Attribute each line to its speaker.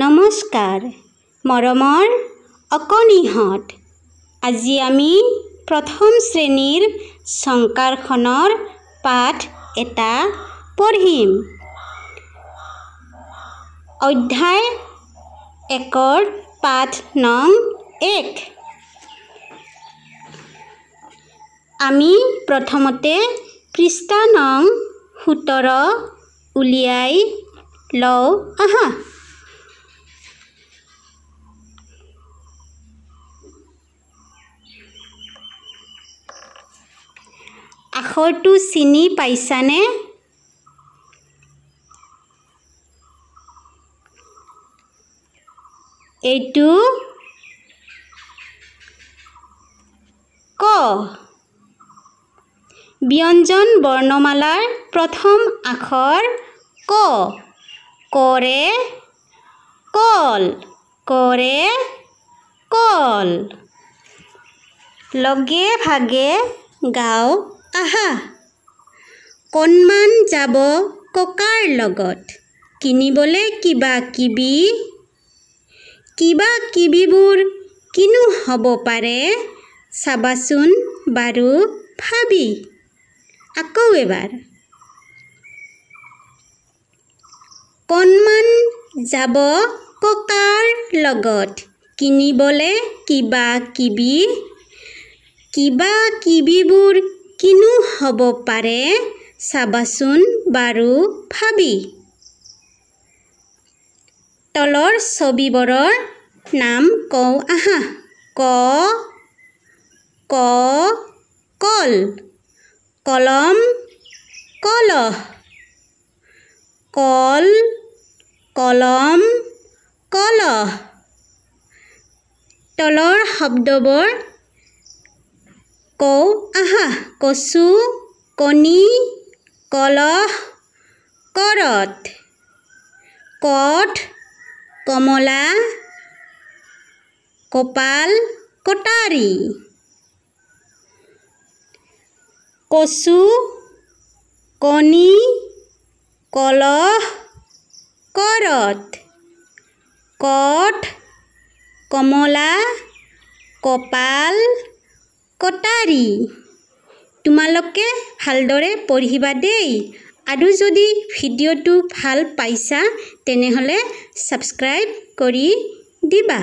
Speaker 1: নমস্কাৰ মৰমৰ অকণিহঁত আজি আমি প্ৰথম শ্ৰেণীৰ শংকাৰখনৰ পাঠ এটা পঢ়িম অধ্যায় একৰ পাঠ নং এক আমি প্ৰথমতে পৃষ্ঠা নং সোতৰ উলিয়াই লওঁ আহা আখৰটো চিনি পাইছানে এইটো ক ব্যঞ্জন বৰ্ণমালাৰ প্ৰথম আখৰ ক কৰে কল কৰে কল লগে ভাগে গাওঁ আহা কণমান যাব ককাৰ লগত কিনিবলৈ কিবা কিবি কিবা কিবিবোৰ কিনো হ'ব পাৰে চাবাচোন বাৰু ভাবি আকৌ এবাৰ কণমান যাব ককাৰ লগত কিনিবলৈ কিবা কিবি কিবা কিবিবোৰ কিনো হ'ব পাৰে চাবাচোন বাৰু ভাবি তলৰ ছবিবোৰৰ নাম কওঁ আহা ক ক কল কলম কলহ কল কলম কলহ তলৰ শব্দবোৰ কওঁ আহা কচু কণী কলহ কৰত কঠ কমলা কপাল কটাৰী কচু কণী কলহ কৰত কঠ কমলা কপাল কটাৰী তোমালোকে ভালদৰে পঢ়িবা দেই আৰু যদি ভিডিঅ'টো ভাল পাইছা তেনেহ'লে ছাবস্ক্ৰাইব কৰি দিবা